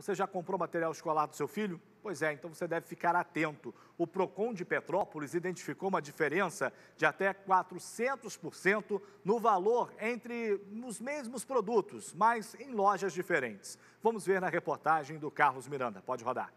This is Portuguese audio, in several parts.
Você já comprou material escolar do seu filho? Pois é, então você deve ficar atento. O Procon de Petrópolis identificou uma diferença de até 400% no valor entre os mesmos produtos, mas em lojas diferentes. Vamos ver na reportagem do Carlos Miranda. Pode rodar.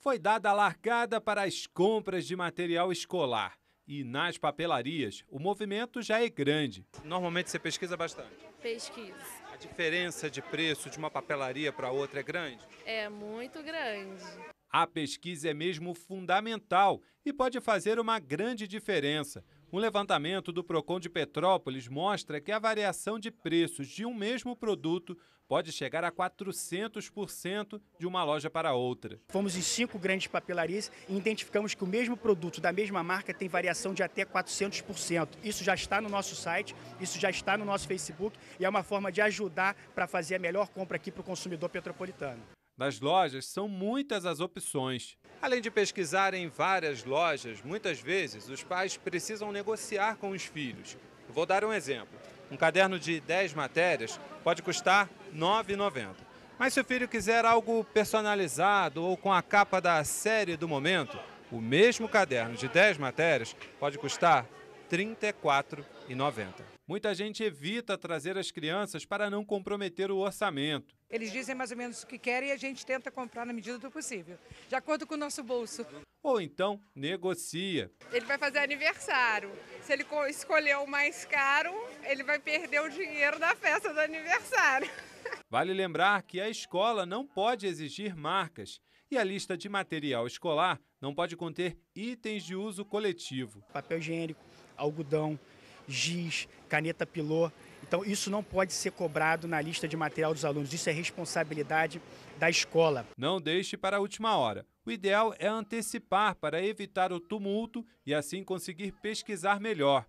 Foi dada a largada para as compras de material escolar. E nas papelarias, o movimento já é grande. Normalmente você pesquisa bastante? Pesquisa. A diferença de preço de uma papelaria para outra é grande? É muito grande. A pesquisa é mesmo fundamental e pode fazer uma grande diferença. Um levantamento do Procon de Petrópolis mostra que a variação de preços de um mesmo produto pode chegar a 400% de uma loja para outra. Fomos em cinco grandes papelarias e identificamos que o mesmo produto da mesma marca tem variação de até 400%. Isso já está no nosso site, isso já está no nosso Facebook e é uma forma de ajudar para fazer a melhor compra aqui para o consumidor petropolitano. Das lojas são muitas as opções. Além de pesquisar em várias lojas, muitas vezes os pais precisam negociar com os filhos. vou dar um exemplo. Um caderno de 10 matérias pode custar R$ 9,90. Mas se o filho quiser algo personalizado ou com a capa da série do momento, o mesmo caderno de 10 matérias pode custar R$ 34,90. Muita gente evita trazer as crianças para não comprometer o orçamento. Eles dizem mais ou menos o que querem e a gente tenta comprar na medida do possível, de acordo com o nosso bolso. Ou então negocia. Ele vai fazer aniversário. Se ele escolher o mais caro, ele vai perder o dinheiro da festa do aniversário. Vale lembrar que a escola não pode exigir marcas e a lista de material escolar não pode conter itens de uso coletivo. Papel higiênico, algodão, giz, caneta pilô. Então, isso não pode ser cobrado na lista de material dos alunos. Isso é responsabilidade da escola. Não deixe para a última hora. O ideal é antecipar para evitar o tumulto e assim conseguir pesquisar melhor.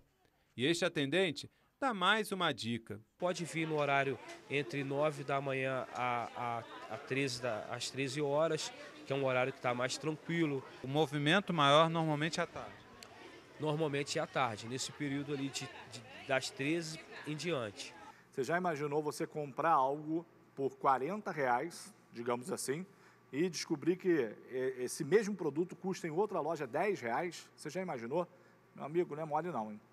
E este atendente dá mais uma dica. Pode vir no horário entre 9 da manhã a, a, a 13 da, às 13 horas, que é um horário que está mais tranquilo. O movimento maior normalmente é à tarde normalmente é à tarde, nesse período ali de, de, das 13 em diante. Você já imaginou você comprar algo por 40 reais, digamos assim, e descobrir que esse mesmo produto custa em outra loja 10 reais? Você já imaginou? Meu amigo, não é mole não, hein?